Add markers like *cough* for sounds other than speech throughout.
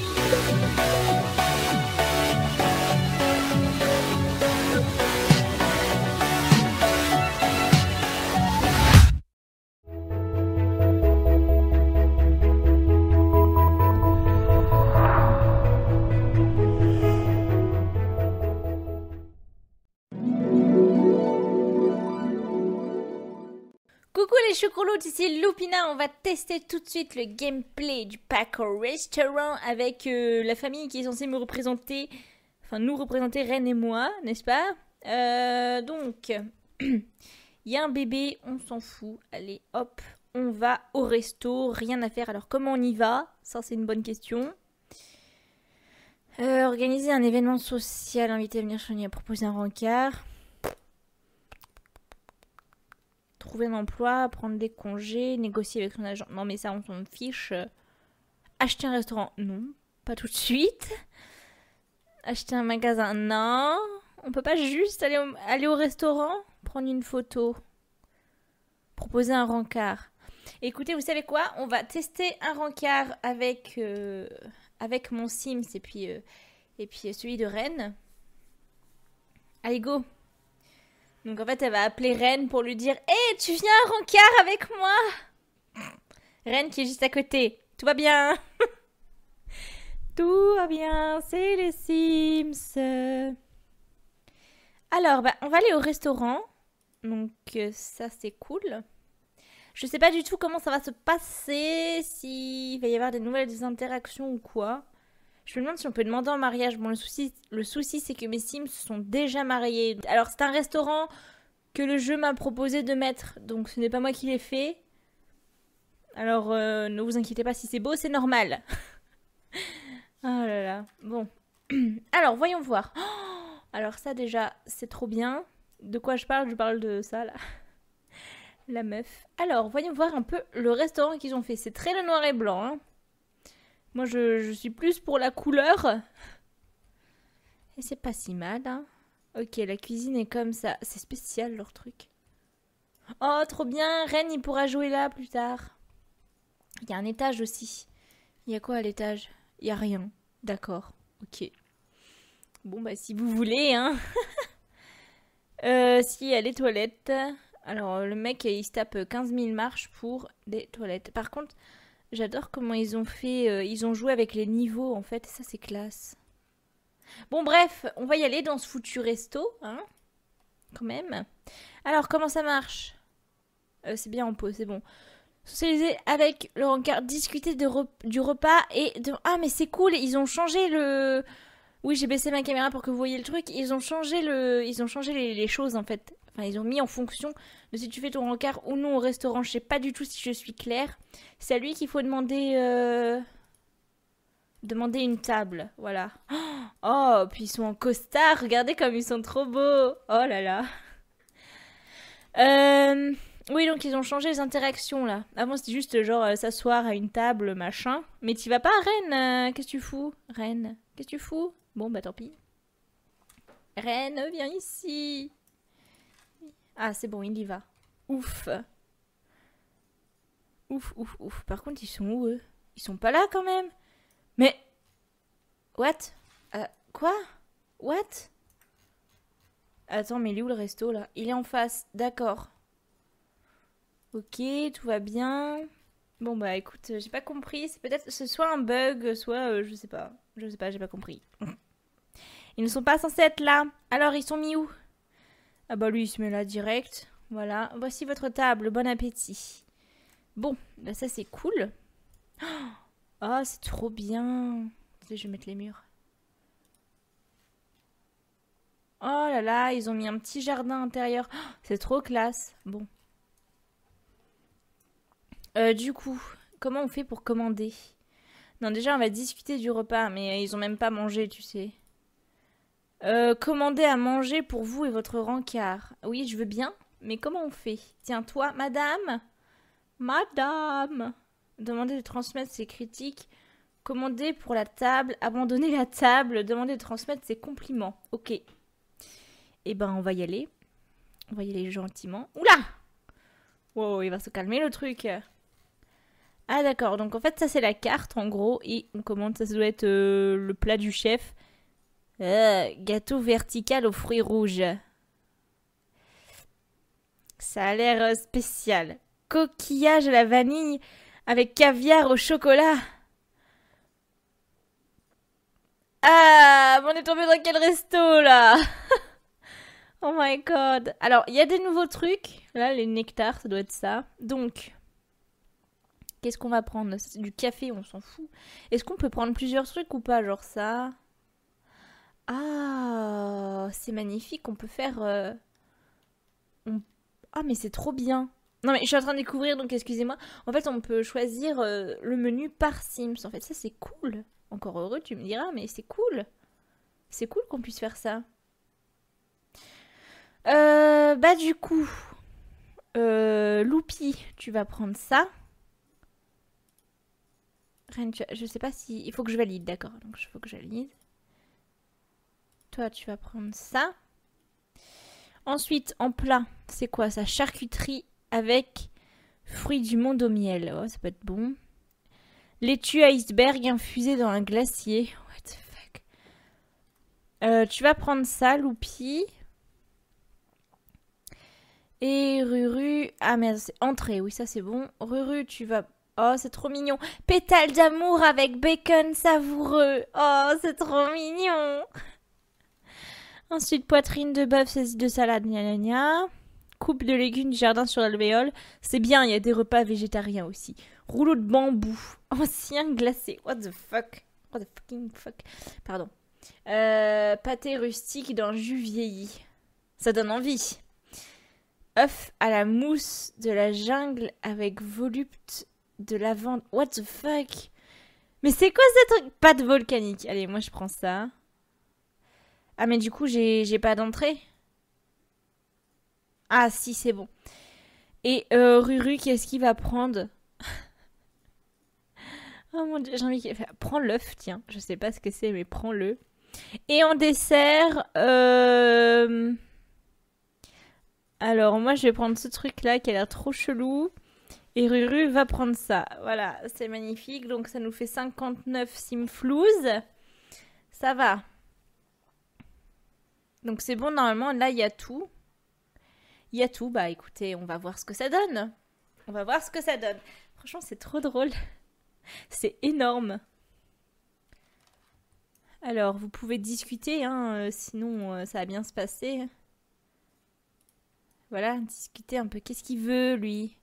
Thank you. l'autre ici Lupina, on va tester tout de suite le gameplay du pack Restaurant avec euh, la famille qui est censée me représenter, enfin nous représenter Reine et moi, n'est-ce pas euh, Donc, *clears throat* il y a un bébé, on s'en fout, allez hop, on va au resto, rien à faire. Alors comment on y va Ça c'est une bonne question. Euh, organiser un événement social, inviter à venir chez à proposer un rencard. trouver un emploi, prendre des congés, négocier avec son agent. Non, mais ça, on s'en fiche. Acheter un restaurant, non, pas tout de suite. Acheter un magasin, non. On peut pas juste aller au, aller au restaurant, prendre une photo, proposer un rencard. Écoutez, vous savez quoi On va tester un rencard avec, euh, avec mon Sims et puis, euh, et puis celui de Rennes. Allez, go donc en fait, elle va appeler Ren pour lui dire Hé, tu viens à Rancard avec moi Ren qui est juste à côté. Tout va bien *laughs* Tout va bien, c'est les Sims Alors, bah, on va aller au restaurant. Donc euh, ça, c'est cool. Je sais pas du tout comment ça va se passer, s'il va y avoir des nouvelles interactions ou quoi. Je me demande si on peut demander en mariage. Bon, le souci, le souci c'est que mes Sims sont déjà mariés. Alors, c'est un restaurant que le jeu m'a proposé de mettre, donc ce n'est pas moi qui l'ai fait. Alors, euh, ne vous inquiétez pas, si c'est beau, c'est normal. *laughs* oh là là. Bon. *clears throat* Alors, voyons voir. *gasps* Alors, ça, déjà, c'est trop bien. De quoi je parle Je parle de ça, là. *laughs* La meuf. Alors, voyons voir un peu le restaurant qu'ils ont fait. C'est très le noir et blanc. Hein. Moi, je, suis plus pour la couleur. Et c'est pas si mal, hein. Ok, la cuisine est comme ça. C'est spécial, leur truc. Oh, trop bien Ren, il pourra jouer là plus tard. Il y a un étage aussi. Il y a quoi à l'étage Il y a rien. D'accord, ok. Bon, bah si vous voulez, hein. *laughs* euh, si, il y a les toilettes. Alors, le mec, il se tape 15 000 marches pour des toilettes. Par contre, J'adore comment ils ont fait, euh, ils ont joué avec les niveaux en fait, ça c'est classe. Bon bref, on va y aller dans ce foutu resto, hein, quand même. Alors comment ça marche euh, C'est bien en pause, c'est bon. Socialiser avec le rencard, discuter du repas et de... Ah mais c'est cool, ils ont changé le... Oui j'ai baissé ma caméra pour que vous voyez le truc, ils ont changé, le... ils ont changé les choses en fait. Enfin, ils ont mis en fonction de si tu fais ton rencard ou non au restaurant. Je sais pas du tout si je suis claire. C'est à lui qu'il faut demander. Euh, demander une table, voilà. Oh, puis ils sont en costard, regardez comme ils sont trop beaux. Oh là là. Euh, oui, donc ils ont changé les interactions là. Avant c'était juste genre euh, s'asseoir à une table, machin. Mais tu vas pas à Rennes, qu'est-ce que tu fous Rennes, qu'est-ce que tu fous Bon bah tant pis. Rennes, viens ici. Ah, c'est bon, il y va. Ouf. Ouf, ouf, ouf. Par contre, ils sont où, eux Ils sont pas là, quand même Mais... What euh, Quoi What Attends, mais il est où le resto, là Il est en face, d'accord. Ok, tout va bien. Bon, bah, écoute, j'ai pas compris. C'est peut-être... C'est soit un bug, soit... Euh, je sais pas. Je sais pas, j'ai pas compris. Ils ne sont pas censés être là. Alors, ils sont mis où ah bah lui, il se met là direct. Voilà. Voici votre table. Bon appétit. Bon, bah, ça c'est cool. *gasps* Ah, oh, c'est trop bien. je vais mettre les murs. Oh là là, ils ont mis un petit jardin intérieur. *gasps* c'est trop classe. Bon. Euh, du coup, comment on fait pour commander Non, déjà, on va discuter du repas, mais ils ont même pas mangé, tu sais. Euh, commander à manger pour vous et votre rancard. Oui, je veux bien, mais comment on fait Tiens, toi, madame Madame Demander de transmettre ses critiques. Commander pour la table. Abandonner la table. Demander de transmettre ses compliments. Ok. Eh ben, on va y aller. On va y aller gentiment. Oula Wow, il va se calmer le truc. Ah d'accord, donc en fait ça c'est la carte en gros et on commande, ça, doit être euh, le plat du chef. Euh, gâteau vertical aux fruits rouges. Ça a l'air euh, spécial. Coquillage à la vanille avec caviar au chocolat. Ah, on est tombé dans quel resto là *laughs* Oh my god. Alors, il y a des nouveaux trucs. Là, les nectars, ça doit être ça. Donc, qu'est-ce qu'on va prendre C'est du café, on s'en fout. Est-ce qu'on peut prendre plusieurs trucs ou pas Genre ça ah, c'est magnifique, on peut faire... Euh, ah, mais c'est trop bien. Non, mais je suis en train de découvrir, donc excusez-moi. En fait, on peut choisir euh, le menu par Sims. En fait, ça, c'est cool. Encore heureux, tu me diras, mais c'est cool. C'est cool qu'on puisse faire ça. Euh, bah du coup, euh, Loupi, tu vas prendre ça. Ren, je sais pas si... Il faut que je valide, d'accord. Donc, il faut que je valide tu vas prendre ça. Ensuite, en plat, c'est quoi ça Charcuterie avec fruits du monde au miel. Oh, ça peut être bon. Laitue iceberg infusée dans un glacier. What the fuck euh, Tu vas prendre ça, Loupi. Et Ruru... Ah merde, c'est entrée. Oui, ça c'est bon. Ruru, tu vas... Oh, c'est trop mignon. Pétale d'amour avec bacon savoureux. Oh, c'est trop mignon. Ensuite, poitrine de bœuf, saisie de salade, gna Coupe de légumes du jardin sur l'alvéole. C'est bien, il y a des repas végétariens aussi. Rouleau de bambou. *laughs* Ancien glacé. What the fuck? What the fucking fuck? Pardon. Euh, pâté rustique dans jus vieilli. Ça donne envie. Œuf à la mousse de la jungle avec volupte de lavande. What the fuck? Mais c'est quoi cette pâte volcanique Allez, moi je prends ça. Ah mais du coup j'ai pas d'entrée Ah si c'est bon. Et euh, Ruru qu'est-ce qu'il va prendre *laughs* Oh mon dieu j'ai envie qu'il... Prends l'œuf tiens, je sais pas ce que c'est mais prends-le. Et en dessert... Euh, alors moi je vais prendre ce truc là qui a l'air trop chelou. Et Ruru va prendre ça. Voilà, c'est magnifique. Donc ça nous fait 59 simflouz. Ça va. Donc c'est bon, normalement, là, il y a tout. Il y a tout, bah écoutez, on va voir ce que ça donne. On va voir ce que ça donne. Franchement, c'est trop drôle. *laughs* C'est énorme. Alors, vous pouvez discuter, hein, euh, sinon euh, ça va bien se passer. Voilà, discuter un peu. Qu'est-ce qu'il veut, lui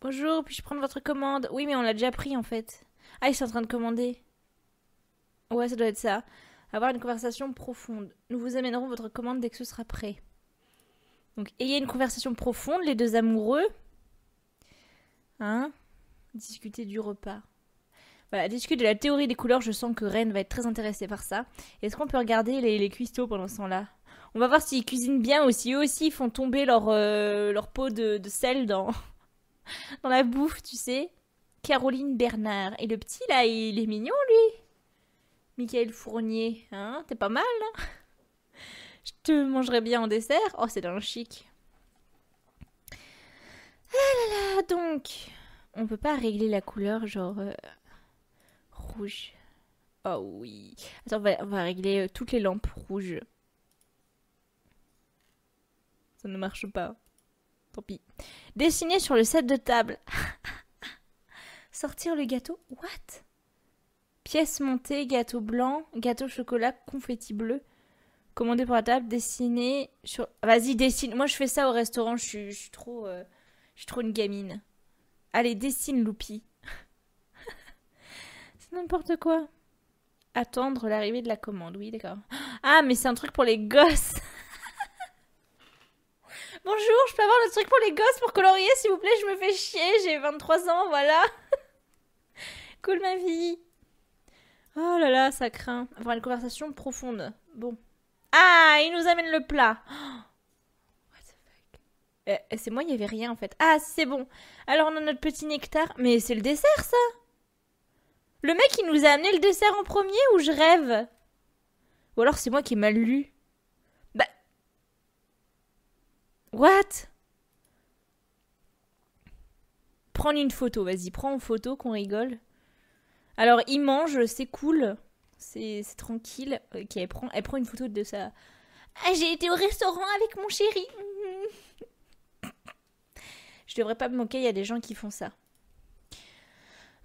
Bonjour, puis-je prendre votre commande Oui, mais on l'a déjà pris, en fait. Ah, il est en train de commander. Ouais, ça doit être ça avoir une conversation profonde. Nous vous amènerons votre commande dès que ce sera prêt. Donc, ayez une conversation profonde, les deux amoureux. Hein Discuter du repas. Voilà, discuter de la théorie des couleurs, je sens que Ren va être très intéressée par ça. Est-ce qu'on peut regarder les, les cuistots pendant ce temps-là On va voir s'ils cuisinent bien ou si eux aussi font tomber leur, euh, leur pot de, sel dans, *laughs* dans la bouffe, tu sais. Caroline Bernard. Et le petit, là, il est mignon, lui Michael Fournier, hein T'es pas mal hein Je te mangerai bien en dessert. Oh, c'est le chic. Ah là là, donc, on peut pas régler la couleur genre euh, rouge. Oh oui. Attends, on va, on va régler euh, toutes les lampes rouges. Ça ne marche pas. Tant pis. Dessiner sur le set de table. *laughs* Sortir le gâteau. What Pièce montée gâteau blanc, gâteau chocolat, confetti bleu. Commandé pour la table, dessiner Vas-y, dessine. Moi, je fais ça au restaurant. Je suis, trop, euh, je suis trop une gamine. Allez, dessine, Loupi. *laughs* c'est n'importe quoi. Attendre l'arrivée de la commande. Oui, d'accord. Ah, mais c'est un truc pour les gosses. *laughs* Bonjour, je peux avoir le truc pour les gosses pour colorier, s'il vous plaît. Je me fais chier. J'ai 23 ans, voilà. *laughs* cool ma vie. Oh là là, ça craint. Avoir une conversation profonde. Bon. Ah, il nous amène le plat. *gasps* the euh, euh, c'est moi, il n'y avait rien en fait. Ah, c'est bon. Alors on a notre petit nectar. Mais c'est le dessert ça Le mec, il nous a amené le dessert en premier ou je rêve Ou alors c'est moi qui ai mal lu. Bah. What Prends une photo, vas-y, prends une photo qu'on rigole. Alors, il mange, c'est cool, c'est tranquille. Ok, elle prend, elle prend une photo de ça. Ah, j'ai été au restaurant avec mon chéri *laughs* Je devrais pas me moquer, il y a des gens qui font ça.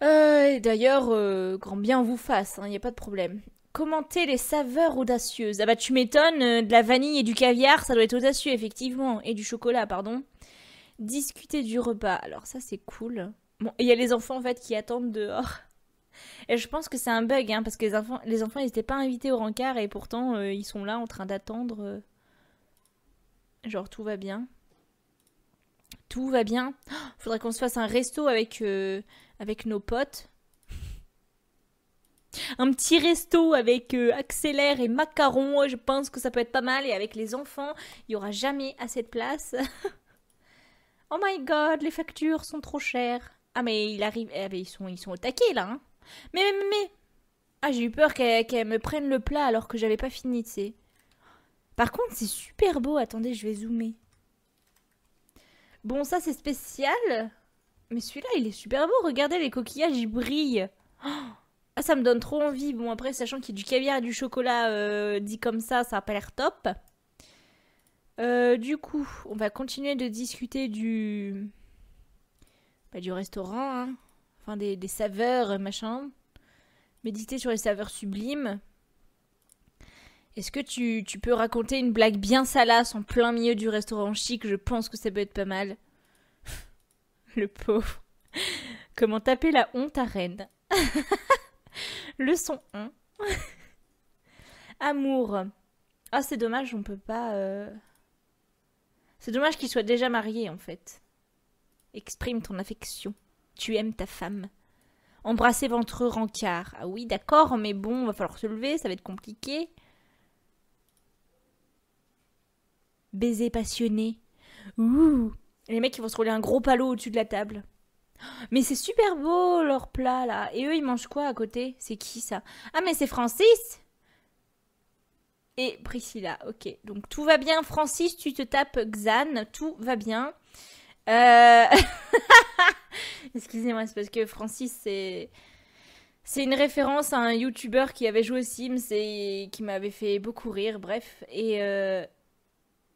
Euh, d'ailleurs, euh, grand bien vous fasse, hein, il n'y a pas de problème. Commenter les saveurs audacieuses. Ah bah tu m'étonnes, euh, de la vanille et du caviar, ça doit être audacieux, effectivement. Et du chocolat, pardon. Discuter du repas. Alors ça, c'est cool. Bon, il y a les enfants, en fait, qui attendent dehors. Et je pense que c'est un bug, hein, parce que les enfants, les enfants n'étaient pas invités au rencard et pourtant euh, ils sont là en train d'attendre. Euh, genre tout va bien. Tout va bien. *gasps* faudrait qu'on se fasse un resto avec, euh, avec nos potes. *laughs* Un petit resto avec accélère et macaron je pense que ça peut être pas mal. Et avec les enfants, il y aura jamais assez de place. *laughs* oh my god, les factures sont trop chères. Ah mais il arrive, eh, ils sont ils sont au taquet là. Hein mais, mais, mais Ah, j'ai eu peur qu'elle me prenne le plat alors que j'avais pas fini, tu sais. Par contre, c'est super beau. Attendez, je vais zoomer. Bon, ça, c'est spécial. Mais celui-là, il est super beau. Regardez, les coquillages, ils brillent. Oh ah, ça me donne trop envie. Bon, après, sachant qu'il y a du caviar et du chocolat euh, dit comme ça, ça n'a pas l'air top. Euh, du coup, on va continuer de discuter du... Bah, du restaurant, hein enfin des, saveurs, euh, machin. Méditer sur les saveurs sublimes. Est-ce que tu, peux raconter une blague bien salace en plein milieu du restaurant chic Je pense que ça peut être pas mal. *laughs* Le pauvre. Comment taper la honte à Rennes *laughs* Leçon 1. *laughs* Amour. Ah, c'est dommage, on peut pas. Euh, c'est dommage qu'il soit déjà marié en fait. Exprime ton affection tu aimes ta femme. Embrasser ventre rancard. Ah oui, d'accord, mais bon, va falloir se lever, ça va être compliqué. Baiser passionné. Ouh Les mecs, ils vont se rouler un gros palot au-dessus de la table. *gasps* Mais c'est super beau leur plat là. Et eux, ils mangent quoi à côté C'est qui ça Ah, mais c'est Francis et Priscilla. Ok, donc tout va bien, Francis, tu te tapes Xan, tout va bien. Euh, *laughs* Excusez-moi, c'est parce que Francis, c'est... C'est une référence à un youtubeur qui avait joué au Sims et qui m'avait fait beaucoup rire, bref. Et, euh,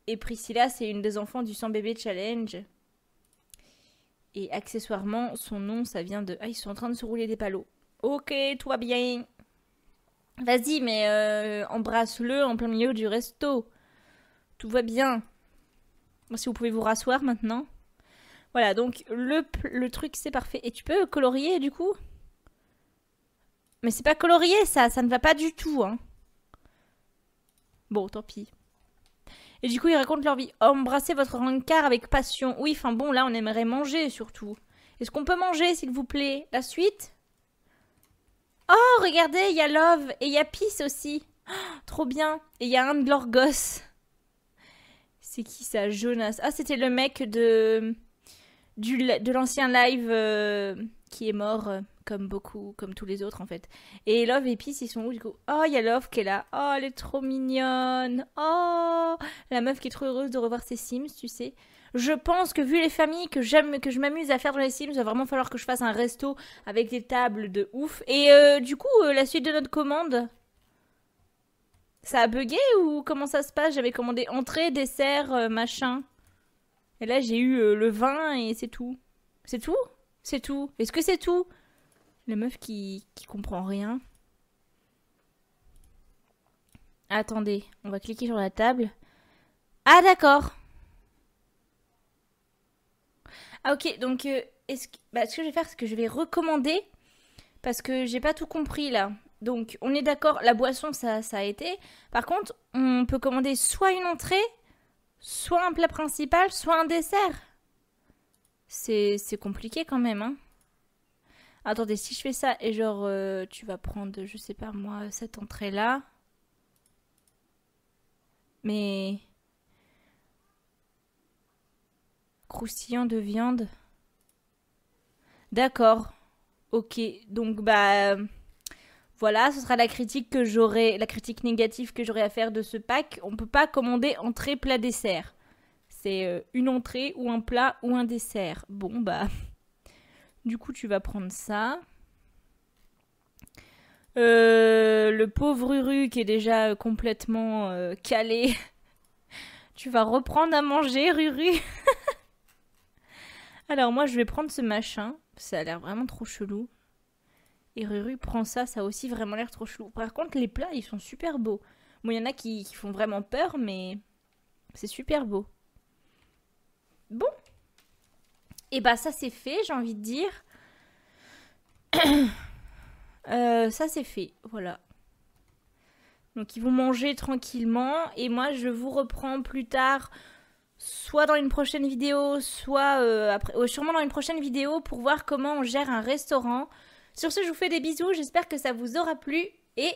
et Priscilla, c'est une des enfants du 100 bébé challenge. Et accessoirement, son nom, ça vient de... Ah, ils sont en train de se rouler des palos. Ok, tout va bien. Vas-y, mais euh, embrasse-le en plein milieu du resto. Tout va bien. Si vous pouvez vous rasseoir maintenant. Voilà, donc le, truc c'est parfait. Et tu peux colorier du coup Mais c'est pas colorier ça, ça ne va pas du tout. Hein. Bon, tant pis. Et du coup, ils racontent leur vie. Embrassez votre rancard avec passion. Oui, enfin bon, là on aimerait manger surtout. Est-ce qu'on peut manger s'il vous plaît La suite Oh, regardez, il y a Love et il y a Peace aussi. Oh, trop bien. Et il y a un de leurs gosses. C'est qui ça, Jonas Ah, c'était le mec de de l'ancien live euh, qui est mort, euh, comme beaucoup, comme tous les autres en fait. Et Love et Peace, ils sont où du coup Oh, il y a Love qui est là. Oh, elle est trop mignonne. Oh, la meuf qui est trop heureuse de revoir ses Sims, tu sais. Je pense que vu les familles que j'aime, que je m'amuse à faire dans les Sims, il va vraiment falloir que je fasse un resto avec des tables de ouf. Et euh, du coup, la suite de notre commande, ça a bugué ou comment ça se passe J'avais commandé entrée, dessert, machin. Et là, j'ai eu euh, le vin et c'est tout. C'est tout C'est tout. Est-ce que c'est tout La meuf qui, qui comprend rien. Attendez, on va cliquer sur la table. Ah d'accord Ah ok, donc euh, est-ce que... Bah, ce que je vais faire, c'est que je vais recommander parce que j'ai pas tout compris là. Donc on est d'accord, la boisson ça, ça a été. Par contre, on peut commander soit une entrée, soit un plat principal, soit un dessert. C'est compliqué quand même, hein. Attendez, si je fais ça et genre euh, tu vas prendre, je sais pas moi, cette entrée-là. Mais... Croustillant de viande. D'accord. Ok, donc bah voilà, ce sera la critique que j'aurai, la critique négative que j'aurai à faire de ce pack. On ne peut pas commander entrée, plat, dessert. C'est euh, une entrée ou un plat ou un dessert. Bon, bah. *laughs* Du coup, tu vas prendre ça. Euh, le pauvre Ruru qui est déjà euh, complètement calé. *laughs* tu vas reprendre à manger, Ruru. *laughs* Alors, moi, je vais prendre ce machin. Ça a l'air vraiment trop chelou. Et Ruru prend ça, ça a aussi vraiment l'air trop chelou. Par contre, les plats, ils sont super beaux. Bon, il y en a qui, font vraiment peur, mais c'est super beau. Bon. Et eh bah, ben, ça c'est fait, j'ai envie de dire. *coughs* Euh, ça c'est fait, voilà. Donc, ils vont manger tranquillement. Et moi, je vous reprends plus tard soit dans une prochaine vidéo, soit euh, après, euh, sûrement dans une prochaine vidéo pour voir comment on gère un restaurant. Sur ce, je vous fais des bisous, j'espère que ça vous aura plu et